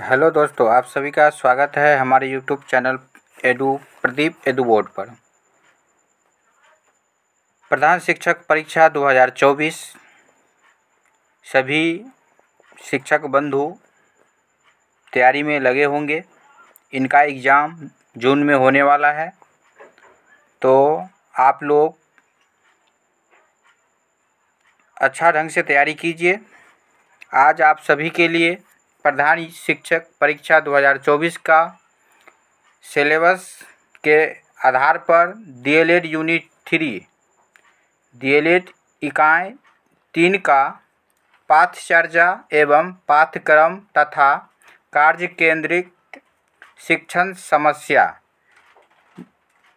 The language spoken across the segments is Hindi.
हेलो दोस्तों आप सभी का स्वागत है हमारे YouTube channel edu Pradeep edu board पर प्रधान शिक्षक परीक्षा 2024 सभी शिक्षक बंधु तैयारी में लगे होंगे इनका एग्ज़ाम जून में होने वाला है तो आप लोग अच्छा ढंग से तैयारी कीजिए आज आप सभी के लिए प्रधान शिक्षक परीक्षा 2024 का सिलेबस के आधार पर डीएलएड यूनिट थ्री डीएलएड इकाई तीन का पाठचर्या एवं पाठ्यक्रम तथा कार्य केंद्रित शिक्षण समस्या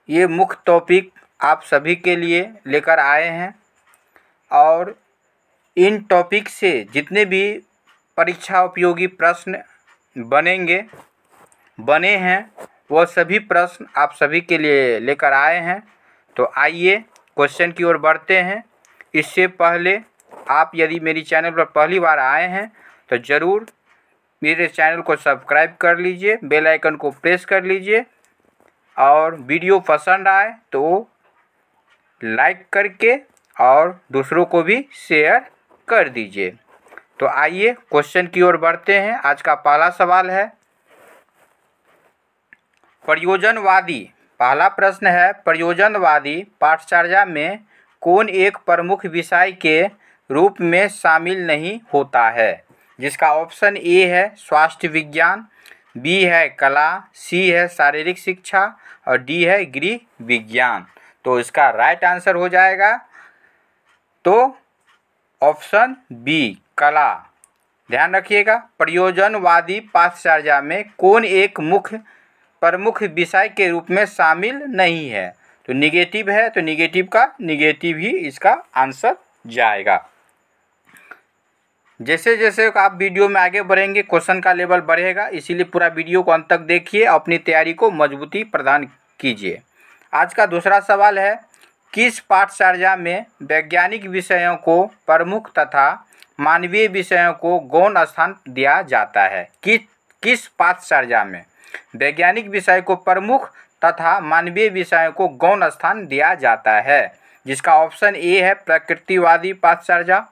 ये मुख्य टॉपिक आप सभी के लिए लेकर आए हैं और इन टॉपिक से जितने भी परीक्षा उपयोगी प्रश्न बनेंगे बने हैं वह सभी प्रश्न आप सभी के लिए लेकर आए हैं तो आइए क्वेश्चन की ओर बढ़ते हैं इससे पहले आप यदि मेरी चैनल पर पहली बार आए हैं तो ज़रूर मेरे चैनल को सब्सक्राइब कर लीजिए बेल आइकन को प्रेस कर लीजिए और वीडियो पसंद आए तो लाइक करके और दूसरों को भी शेयर कर दीजिए तो आइए क्वेश्चन की ओर बढ़ते हैं आज का पहला सवाल है प्रयोजनवादी पहला प्रश्न है प्रयोजनवादी पाठचर्या में कौन एक प्रमुख विषय के रूप में शामिल नहीं होता है जिसका ऑप्शन ए है स्वास्थ्य विज्ञान बी है कला सी है शारीरिक शिक्षा और डी है गृह विज्ञान तो इसका राइट आंसर हो जाएगा तो ऑप्शन बी कला ध्यान रखिएगा प्रयोजनवादी पाश्चर्या में कौन एक मुख्य प्रमुख विषय के रूप में शामिल नहीं है तो निगेटिव है तो निगेटिव का निगेटिव ही इसका आंसर जाएगा जैसे जैसे आप वीडियो में आगे बढ़ेंगे क्वेश्चन का लेवल बढ़ेगा इसीलिए पूरा वीडियो को अंत तक देखिए अपनी तैयारी को मजबूती प्रदान कीजिए आज का दूसरा सवाल है किस पाठचर्या में वैज्ञानिक विषयों को प्रमुख तथा मानवीय विषयों को गौण स्थान दिया जाता है कि किस पाठचर्या में वैज्ञानिक विषय को प्रमुख तथा मानवीय विषयों को गौण स्थान दिया जाता है जिसका ऑप्शन ए है प्रकृतिवादी पाठचर्या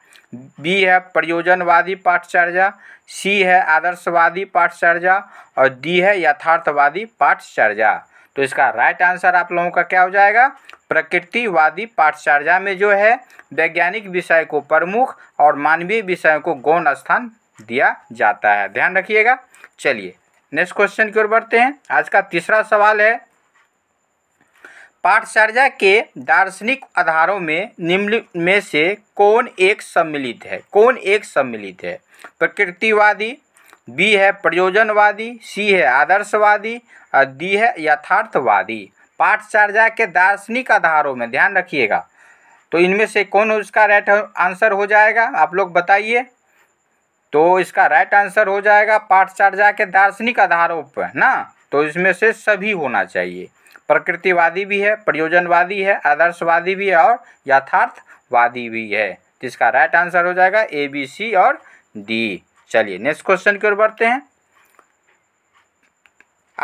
बी है प्रयोजनवादी पाठचर्या सी है आदर्शवादी पाठचर्या और डी है यथार्थवादी पाठचर्या तो इसका राइट आंसर आप लोगों का क्या हो जाएगा प्रकृतिवादी पाठचर्या में जो है वैज्ञानिक विषय को प्रमुख और मानवीय विषयों को गौण स्थान दिया जाता है ध्यान रखिएगा चलिए नेक्स्ट क्वेश्चन की ओर बढ़ते हैं आज का तीसरा सवाल है पाठचर्या के दार्शनिक आधारों में निम्न में से कौन एक सम्मिलित है कौन एक सम्मिलित है प्रकृतिवादी बी है प्रयोजनवादी सी है आदर्शवादी और डी है यथार्थवादी पाठचर्या के दार्शनिक आधारों में ध्यान रखिएगा तो इनमें से कौन उसका राइट आंसर हो जाएगा आप लोग बताइए तो इसका राइट आंसर हो जाएगा पाठचर्या के दार्शनिक आधारों पर ना तो इसमें से सभी होना चाहिए प्रकृतिवादी भी है प्रयोजनवादी है आदर्शवादी भी है और यथार्थवादी भी है तो इसका राइट आंसर हो जाएगा ए बी सी और डी चलिए नेक्स्ट क्वेश्चन की ओर बढ़ते हैं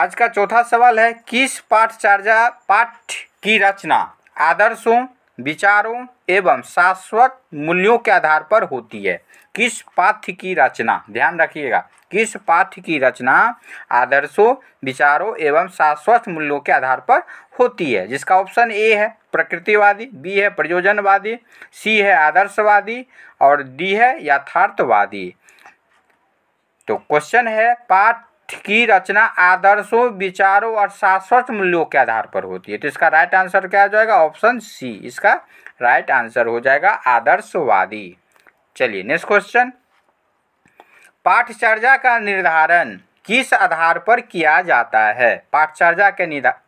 आज का चौथा सवाल है किस पाठचार्या पाठ की रचना आदर्शों विचारों एवं शाश्वत मूल्यों के आधार पर होती है किस पाठ्य की रचना ध्यान रखिएगा किस पाठ्य की रचना आदर्शों विचारों एवं शाश्वत मूल्यों के आधार पर होती है जिसका ऑप्शन ए है प्रकृतिवादी बी है प्रयोजनवादी सी है आदर्शवादी और डी है यथार्थवादी तो क्वेश्चन है पाठ की रचना आदर्शों विचारों और शाश्वत मूल्यों के आधार पर होती है तो इसका राइट आंसर क्या हो जाएगा ऑप्शन सी इसका राइट आंसर हो जाएगा आदर्शवादी चलिए नेक्स्ट क्वेश्चन पाठचर्या का निर्धारण किस आधार पर किया जाता है पाठचर्या के निधा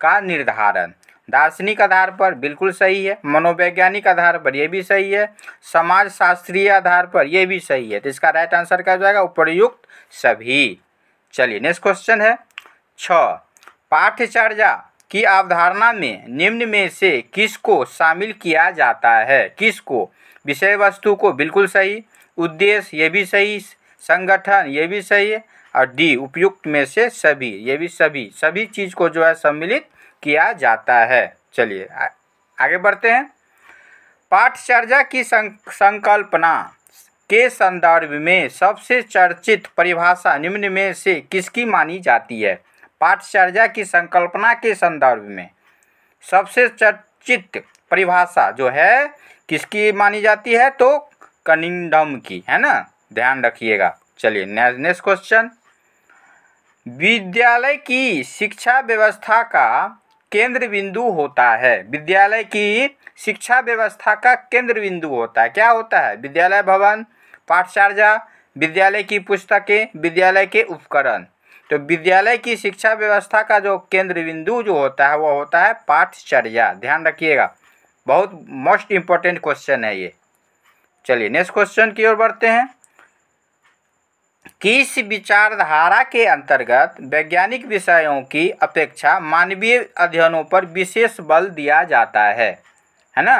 का निर्धारण दार्शनिक आधार पर बिल्कुल सही है मनोवैज्ञानिक आधार पर यह भी सही है समाज शास्त्रीय आधार पर यह भी सही है तो इसका राइट आंसर क्या हो जाएगा उपरयुक्त सभी चलिए नेक्स्ट क्वेश्चन है छ पाठ्यचर्या की अवधारणा में निम्न में से किसको शामिल किया जाता है किसको विषय वस्तु को बिल्कुल सही उद्देश्य ये भी सही संगठन ये भी सही है और डी उपयुक्त में से सभी ये भी सभी सभी चीज़ को जो है सम्मिलित किया जाता है चलिए आगे बढ़ते हैं पाठचर्या की संकल्पना के संदर्भ में सबसे चर्चित परिभाषा निम्न में से किसकी मानी जाती है पाठचर्या की संकल्पना के संदर्भ में सबसे चर्चित परिभाषा जो है किसकी मानी जाती है तो कनिंगडम की है ना ध्यान रखिएगा चलिए नेक्स्ट क्वेश्चन विद्यालय की शिक्षा व्यवस्था का केंद्र बिंदु होता है विद्यालय की शिक्षा व्यवस्था का केंद्र बिंदु होता है क्या होता है विद्यालय भवन पाठशाला विद्यालय की पुस्तकें विद्यालय के उपकरण तो विद्यालय की शिक्षा व्यवस्था का जो केंद्र बिंदु जो होता है वह होता है पाठचर्या ध्यान रखिएगा बहुत मोस्ट इम्पोर्टेंट क्वेश्चन है ये चलिए नेक्स्ट क्वेश्चन की ओर बढ़ते हैं किस विचारधारा के अंतर्गत वैज्ञानिक विषयों की अपेक्षा मानवीय अध्ययनों पर विशेष बल दिया जाता है है ना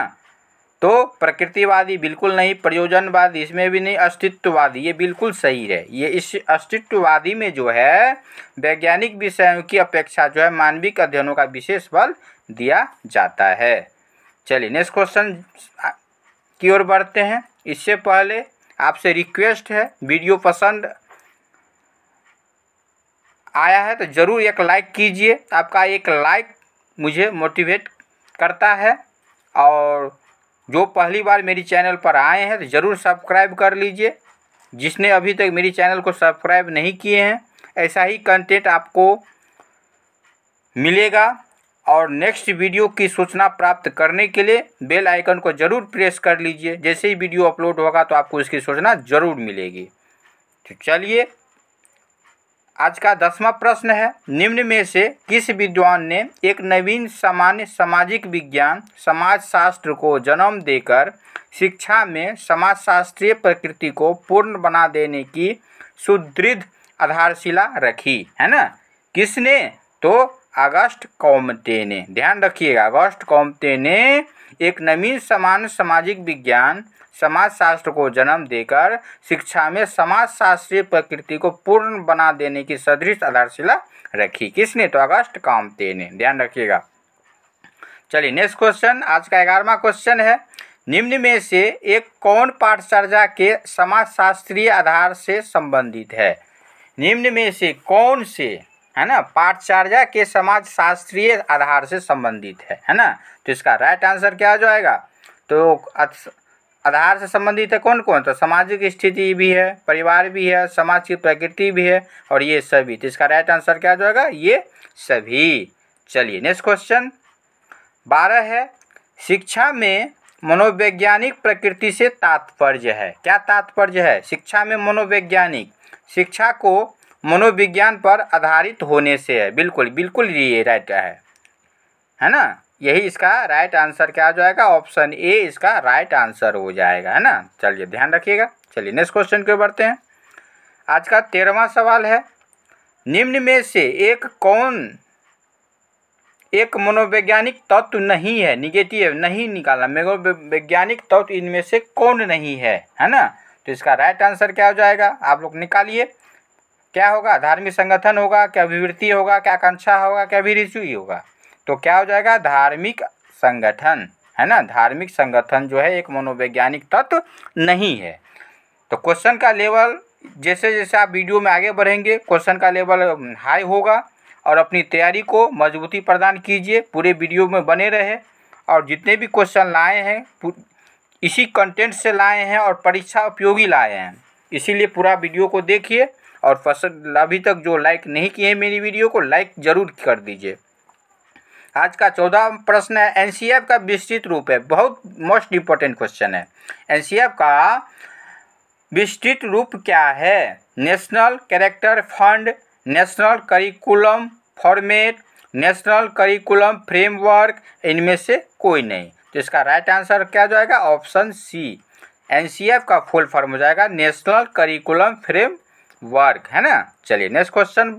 तो प्रकृतिवादी बिल्कुल नहीं प्रयोजनवादी इसमें भी नहीं अस्तित्ववादी ये बिल्कुल सही है ये इस अस्तित्ववादी में जो है वैज्ञानिक विषयों की अपेक्षा जो है मानविक अध्ययनों का विशेष बल दिया जाता है चलिए नेक्स्ट क्वेश्चन की ओर बढ़ते हैं इससे पहले आपसे रिक्वेस्ट है वीडियो पसंद आया है तो ज़रूर एक लाइक कीजिए तो आपका एक लाइक मुझे मोटिवेट करता है और जो पहली बार मेरी चैनल पर आए हैं तो ज़रूर सब्सक्राइब कर लीजिए जिसने अभी तक मेरी चैनल को सब्सक्राइब नहीं किए हैं ऐसा ही कंटेंट आपको मिलेगा और नेक्स्ट वीडियो की सूचना प्राप्त करने के लिए बेल आइकन को ज़रूर प्रेस कर लीजिए जैसे ही वीडियो अपलोड होगा तो आपको इसकी सूचना ज़रूर मिलेगी तो चलिए आज का दसवां प्रश्न है निम्न में से किस विद्वान ने एक नवीन सामान्य सामाजिक विज्ञान समाजशास्त्र को जन्म देकर शिक्षा में समाजशास्त्रीय प्रकृति को पूर्ण बना देने की सुदृढ़ आधारशिला रखी है ना किसने तो अगस्त कौमते ने ध्यान रखिएगा अगस्त कौमते ने एक नवीन समान सामाजिक विज्ञान समाजशास्त्र को जन्म देकर शिक्षा में समाजशास्त्रीय प्रकृति को पूर्ण बना देने की सदृश आधारशिला रखी किसने तो अगस्त कामते ने ध्यान रखिएगा चलिए नेक्स्ट क्वेश्चन आज का ग्यारहवा क्वेश्चन है निम्न में से एक कौन पाठचर्या के समाजशास्त्रीय आधार से संबंधित है निम्न में से कौन से है ना पाठचार्या के समाज शास्त्रीय आधार से संबंधित है है ना तो इसका राइट आंसर क्या हो जाएगा तो आधार से संबंधित है कौन कौन तो सामाजिक स्थिति भी है परिवार भी है समाज की प्रकृति भी है और ये सभी तो इसका राइट आंसर क्या हो जाएगा ये सभी चलिए नेक्स्ट क्वेश्चन बारह है शिक्षा में मनोवैज्ञानिक प्रकृति से तात्पर्य है क्या तात्पर्य है शिक्षा में मनोवैज्ञानिक शिक्षा को मनोविज्ञान पर आधारित होने से है बिल्कुल बिल्कुल ये राइट है है ना यही इसका राइट आंसर क्या हो जाएगा ऑप्शन ए इसका राइट आंसर हो जाएगा है ना चलिए ध्यान रखिएगा चलिए नेक्स्ट क्वेश्चन के बढ़ते हैं आज का तेरहवा सवाल है निम्न में से एक कौन एक मनोवैज्ञानिक तत्व नहीं है निगेटिव नहीं निकाला मनोवैज्ञानिक तत्व इनमें से कौन नहीं है है ना तो इसका राइट आंसर क्या हो जाएगा आप लोग निकालिए क्या होगा धार्मिक संगठन होगा क्या विवृत्ति होगा क्या आकांक्षा होगा क्या अभिरुचि होगा तो क्या हो जाएगा धार्मिक संगठन है ना धार्मिक संगठन जो है एक मनोवैज्ञानिक तत्व नहीं है तो क्वेश्चन का लेवल जैसे जैसे आप वीडियो में आगे बढ़ेंगे क्वेश्चन का लेवल हाई होगा और अपनी तैयारी को मजबूती प्रदान कीजिए पूरे वीडियो में बने रहे और जितने भी क्वेश्चन लाए हैं इसी कंटेंट से लाए हैं और परीक्षा उपयोगी लाए हैं इसीलिए पूरा वीडियो को देखिए और फसल अभी तक जो लाइक नहीं किए मेरी वीडियो को लाइक ज़रूर कर दीजिए आज का चौदह प्रश्न है एन का विस्तृत रूप है बहुत मोस्ट इम्पोर्टेंट क्वेश्चन है एन का विस्तृत रूप क्या है national character fund national curriculum format national curriculum framework इनमें से कोई नहीं तो इसका राइट आंसर क्या जाएगा ऑप्शन सी एन का फुल फॉर्म हो जाएगा नेशनल करिकुलम फ्रेम वर्क है ना चलिए नेक्स्ट क्वेश्चन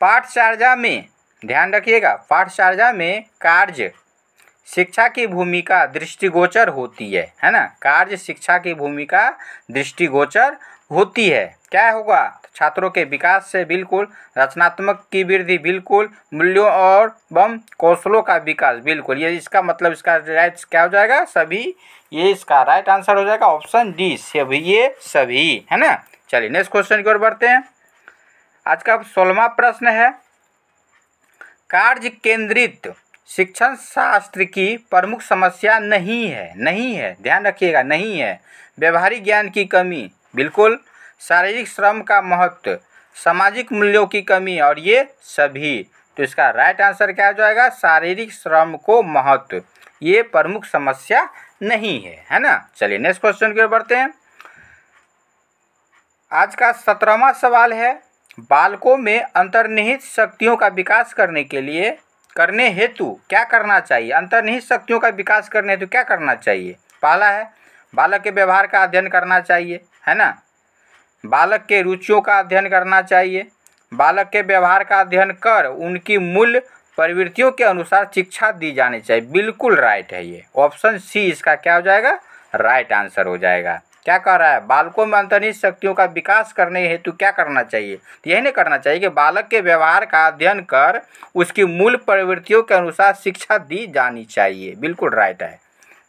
पाठशारजा में ध्यान रखिएगा पाठशारजा में कार्य शिक्षा की भूमिका दृष्टिगोचर होती है है ना कार्य शिक्षा की भूमिका दृष्टिगोचर होती है क्या होगा छात्रों के विकास से बिल्कुल रचनात्मक की वृद्धि बिल्कुल मूल्यों और बम कौशलों का विकास बिल्कुल ये इसका मतलब इसका राइट क्या हो जाएगा सभी ये इसका राइट आंसर हो जाएगा ऑप्शन डी सभी ये सभी है ना चलिए नेक्स्ट क्वेश्चन की ओर बढ़ते हैं आज का सोलवा प्रश्न है कार्य केंद्रित शिक्षण शास्त्र की प्रमुख समस्या नहीं है नहीं है ध्यान रखिएगा नहीं है व्यवहारिक ज्ञान की कमी बिल्कुल शारीरिक श्रम का महत्व सामाजिक मूल्यों की कमी और ये सभी तो इसका राइट आंसर क्या हो जाएगा शारीरिक श्रम को महत्व ये प्रमुख समस्या नहीं है है ना चलिए नेक्स्ट क्वेश्चन की ओर बढ़ते हैं आज का सत्रहवा सवाल है बालकों में अंतर्निहित शक्तियों का विकास करने के लिए करने हेतु क्या करना चाहिए अंतर्निहित शक्तियों का विकास करने हेतु क्या करना चाहिए पहला है बालक के व्यवहार का अध्ययन करना चाहिए है ना बालक के रुचियों का अध्ययन करना चाहिए बालक के व्यवहार का अध्ययन कर उनकी मूल प्रवृत्तियों के अनुसार शिक्षा दी जानी चाहिए बिल्कुल राइट है ये ऑप्शन सी इसका क्या हो जाएगा राइट आंसर हो जाएगा क्या कर रहा है बालकों में अंतर्निहित शक्तियों का विकास करने हेतु क्या करना चाहिए तो यही नहीं करना चाहिए कि बालक के व्यवहार का अध्ययन कर उसकी मूल प्रवृत्तियों के अनुसार शिक्षा दी जानी चाहिए बिल्कुल राइट है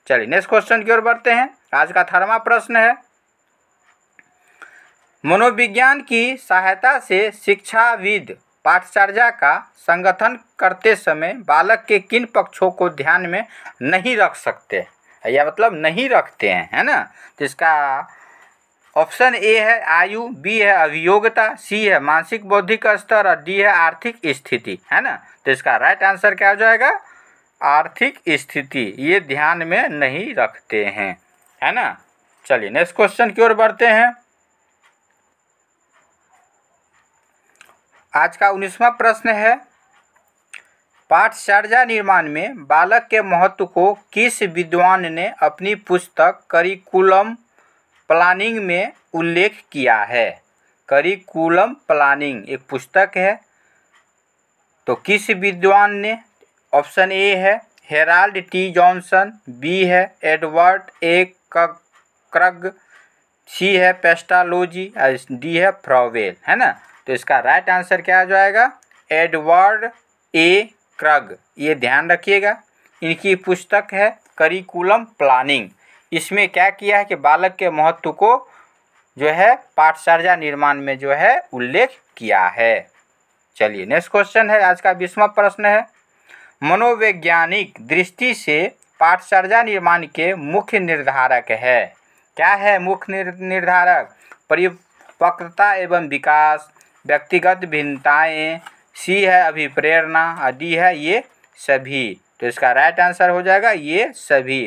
चलिए नेक्स्ट क्वेश्चन की ओर बढ़ते हैं आज का थर्मा प्रश्न है मनोविज्ञान की सहायता से शिक्षाविद पाठचर्या का संगठन करते समय बालक के किन पक्षों को ध्यान में नहीं रख सकते या मतलब नहीं रखते हैं है ना तो इसका ऑप्शन ए है आयु बी है अभियोगता सी है मानसिक बौद्धिक स्तर और डी है आर्थिक स्थिति है ना तो इसका राइट आंसर क्या हो जाएगा आर्थिक स्थिति ये ध्यान में नहीं रखते हैं है ना चलिए नेक्स्ट क्वेश्चन की ओर बढ़ते हैं आज का उन्नीसवा प्रश्न है पाठशर्जा निर्माण में बालक के महत्व को किस विद्वान ने अपनी पुस्तक करिकुलम प्लानिंग में उल्लेख किया है करिकुलम प्लानिंग एक पुस्तक है तो किस विद्वान ने ऑप्शन ए है हेराल्ड टी जॉनसन बी है एडवर्ड ए क्रग सी है पेस्टालोजी डी है फ्रॉवेल है ना तो इसका राइट आंसर क्या आ जाएगा एडवर्ड ए क्रग ये ध्यान रखिएगा इनकी पुस्तक है करिकुलम प्लानिंग इसमें क्या किया है कि बालक के महत्व को जो है पाठशाला निर्माण में जो है उल्लेख किया है चलिए नेक्स्ट क्वेश्चन है आज का बीसवा प्रश्न है मनोवैज्ञानिक दृष्टि से पाठशाला निर्माण के मुख्य निर्धारक है क्या है मुख्य निर्धारक परिपक्वता एवं विकास व्यक्तिगत भिन्नताएँ सी है अभी प्रेरणा और डी है ये सभी तो इसका राइट आंसर हो जाएगा ये सभी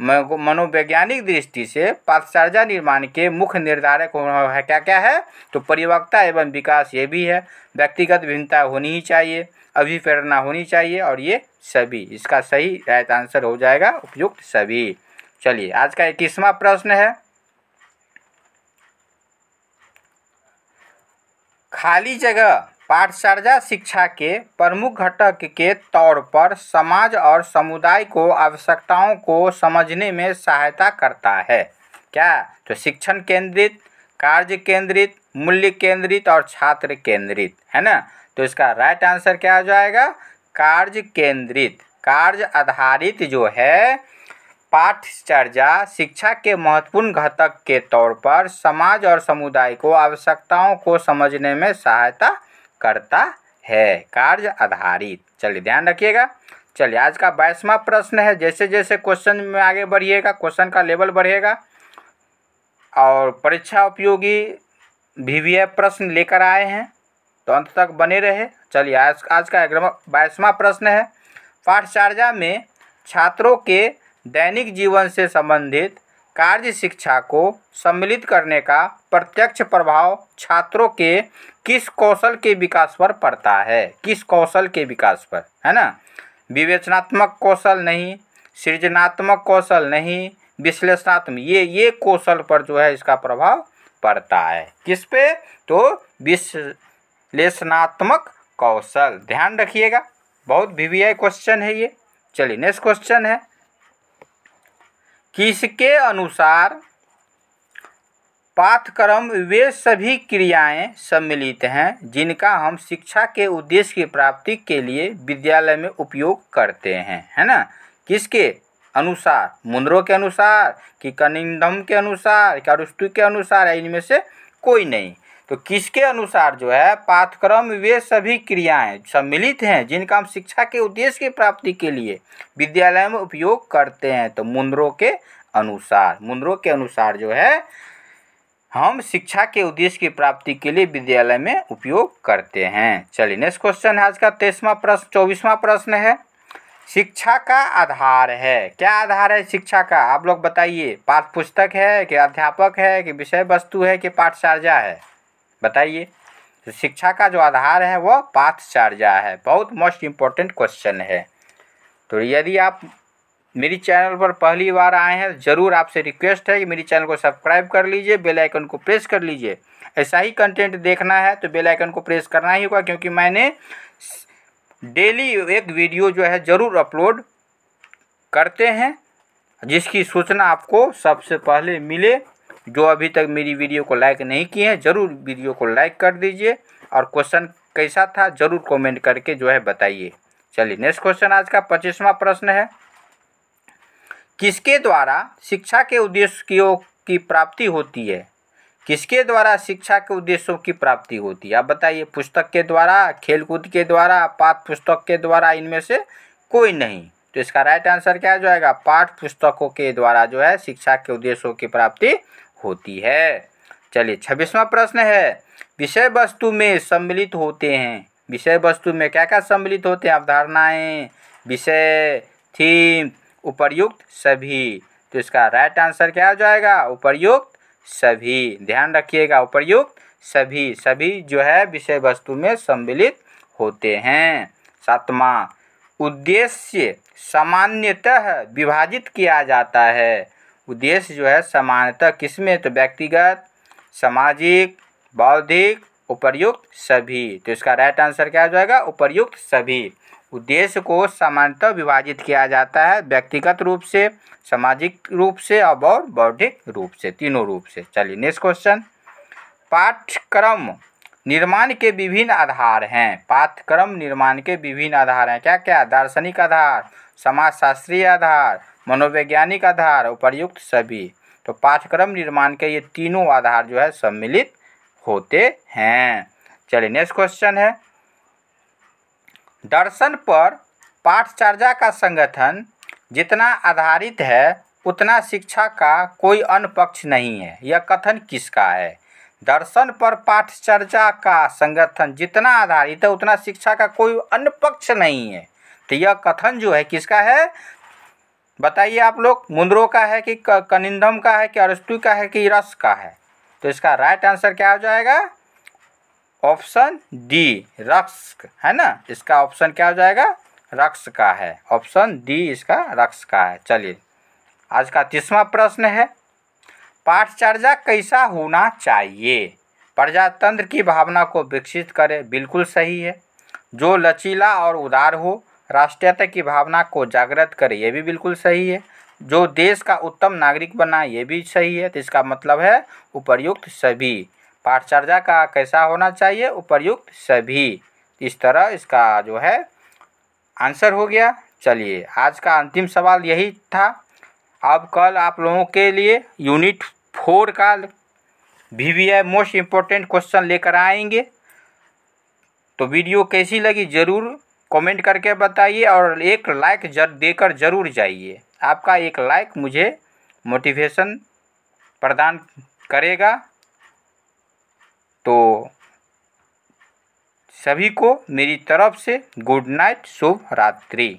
मनोवैज्ञानिक दृष्टि से पाथसर्जा निर्माण के मुख्य निर्धारक है क्या क्या है तो परिवक्ता एवं विकास ये भी है व्यक्तिगत भिन्नता होनी ही चाहिए अभिप्रेरणा होनी चाहिए और ये सभी इसका सही राइट आंसर हो जाएगा उपयुक्त सभी चलिए आज का इक्कीसवा प्रश्न है खाली जगह पाठशर्जा शिक्षा के प्रमुख घटक के तौर पर समाज और समुदाय को आवश्यकताओं को समझने में सहायता करता है क्या तो शिक्षण केंद्रित कार्य केंद्रित मूल्य केंद्रित और छात्र केंद्रित है ना तो इसका राइट आंसर क्या हो जाएगा कार्य केंद्रित कार्य आधारित जो है पाठचर्या शिक्षा के महत्वपूर्ण घटक के तौर पर समाज और समुदाय को आवश्यकताओं को समझने में सहायता करता है कार्य आधारित चलिए ध्यान रखिएगा चलिए आज का बाईसवा प्रश्न है जैसे जैसे क्वेश्चन में आगे बढ़िएगा क्वेश्चन का लेवल बढ़ेगा और परीक्षा उपयोगी वी वी प्रश्न लेकर आए हैं तो अंत तक बने रहे चलिए आज आज का बाईसवा प्रश्न है पाठचार्या में छात्रों के दैनिक जीवन से संबंधित कार्य शिक्षा को सम्मिलित करने का प्रत्यक्ष प्रभाव छात्रों के किस कौशल के विकास पर पड़ता है किस कौशल के विकास पर है ना विवेचनात्मक कौशल नहीं सृजनात्मक कौशल नहीं विश्लेषणात्मक ये ये कौशल पर जो है इसका प्रभाव पड़ता है किस पे तो विश्लेषणात्मक कौशल ध्यान रखिएगा बहुत वी क्वेश्चन है ये चलिए नेक्स्ट क्वेश्चन है किसके अनुसार पाठ्यक्रम वे सभी क्रियाएं सम्मिलित हैं जिनका हम शिक्षा के उद्देश्य की प्राप्ति के लिए विद्यालय में उपयोग करते हैं है ना किसके अनुसार मुंद्रो के अनुसार कि कनिंगम के अनुसार कि के अनुसार या इनमें से कोई नहीं तो किसके अनुसार जो है पाठ्यक्रम वे सभी क्रियाएं सम्मिलित हैं जिनका हम शिक्षा के उद्देश्य की प्राप्ति के लिए विद्यालय में उपयोग करते हैं तो मुंद्रो के अनुसार मुंद्रो के अनुसार जो है हम शिक्षा के उद्देश्य की प्राप्ति के लिए विद्यालय में उपयोग करते हैं चलिए नेक्स्ट क्वेश्चन है आज का तेईसवा प्रश्न चौबीसवा प्रश्न है शिक्षा का आधार है क्या आधार है शिक्षा का आप लोग बताइए पाठ पुस्तक है कि अध्यापक है कि विषय वस्तु है कि पाठशाला है बताइए शिक्षा का जो आधार है वह पाठचार्या है बहुत मोस्ट इम्पोर्टेंट क्वेश्चन है तो यदि आप मेरी चैनल पर पहली बार आए हैं ज़रूर आपसे रिक्वेस्ट है कि मेरी चैनल को सब्सक्राइब कर लीजिए बेल आइकन को प्रेस कर लीजिए ऐसा ही कंटेंट देखना है तो बेल आइकन को प्रेस करना ही होगा क्योंकि मैंने डेली एक वीडियो जो है ज़रूर अपलोड करते हैं जिसकी सूचना आपको सबसे पहले मिले जो अभी तक मेरी वीडियो को लाइक नहीं किए हैं ज़रूर वीडियो को लाइक कर दीजिए और क्वेश्चन कैसा था ज़रूर कमेंट करके जो है बताइए चलिए नेक्स्ट क्वेश्चन आज का पच्चीसवा प्रश्न है किसके द्वारा शिक्षा के उद्देश्यों की प्राप्ति होती है किसके द्वारा शिक्षा के उद्देश्यों की प्राप्ति होती है आप बताइए पुस्तक के द्वारा खेलकूद के द्वारा पाठ पुस्तक के द्वारा इनमें से कोई नहीं तो इसका राइट आंसर क्या हो जाएगा पाठ पुस्तकों के द्वारा जो है शिक्षा के उद्देश्यों की प्राप्ति होती है चलिए छब्बीसवा प्रश्न है विषय वस्तु में सम्मिलित होते हैं विषय वस्तु में क्या क्या सम्मिलित होते हैं अवधारणाएँ विषय थीम उपर्युक्त सभी तो इसका राइट आंसर क्या हो जाएगा उपर्युक्त सभी ध्यान रखिएगा उपर्युक्त सभी सभी जो है विषय वस्तु में सम्मिलित होते हैं सातवां उद्देश्य सामान्यतः विभाजित किया जाता है उद्देश्य जो है सामान्यतः किसमें तो व्यक्तिगत सामाजिक बौद्धिक उपर्युक्त सभी तो इसका राइट आंसर क्या हो जाएगा उपर्युक्त सभी उद्देश्य को सामान्यतः विभाजित किया जाता है व्यक्तिगत रूप से सामाजिक रूप से और बौद्धिक रूप से तीनों रूप से चलिए नेक्स्ट क्वेश्चन पाठ्यक्रम निर्माण के विभिन्न आधार हैं पाठ्यक्रम निर्माण के विभिन्न आधार हैं क्या क्या दार्शनिक आधार समाजशास्त्रीय आधार मनोवैज्ञानिक आधार उपर्युक्त सभी तो पाठ्यक्रम निर्माण के ये तीनों आधार जो है सम्मिलित होते हैं चलिए नेक्स्ट क्वेश्चन है दर्शन पर पाठचर्या का संगठन जितना आधारित है उतना शिक्षा का कोई अन्य पक्ष नहीं है यह कथन किसका है दर्शन पर चर्चा का संगठन जितना आधारित है उतना शिक्षा का कोई अन्य पक्ष नहीं है तो यह कथन जो है किसका है बताइए आप लोग मुंद्रो का है कि कनिंदम का है कि अरस्तु का है कि रस का है तो इसका राइट आंसर क्या हो जाएगा ऑप्शन डी रक्स है ना इसका ऑप्शन क्या हो जाएगा रक्स का है ऑप्शन डी इसका रक्स का है चलिए आज का तीसवा प्रश्न है पाठचर्या कैसा होना चाहिए प्रजातंत्र की भावना को विकसित करें बिल्कुल सही है जो लचीला और उदार हो राष्ट्रीयता की भावना को जागृत करे ये भी बिल्कुल सही है जो देश का उत्तम नागरिक बना ये भी सही है तो इसका मतलब है उपर्युक्त सभी पाठचर्या का कैसा होना चाहिए उपर्युक्त सभी इस तरह इसका जो है आंसर हो गया चलिए आज का अंतिम सवाल यही था अब कल आप लोगों के लिए यूनिट फोर का V V I most important question लेकर आएंगे तो वीडियो कैसी लगी ज़रूर कमेंट करके बताइए और एक लाइक जर देकर ज़रूर जाइए आपका एक लाइक मुझे मोटिवेशन प्रदान करेगा तो सभी को मेरी तरफ से गुड नाइट शुभ रात्रि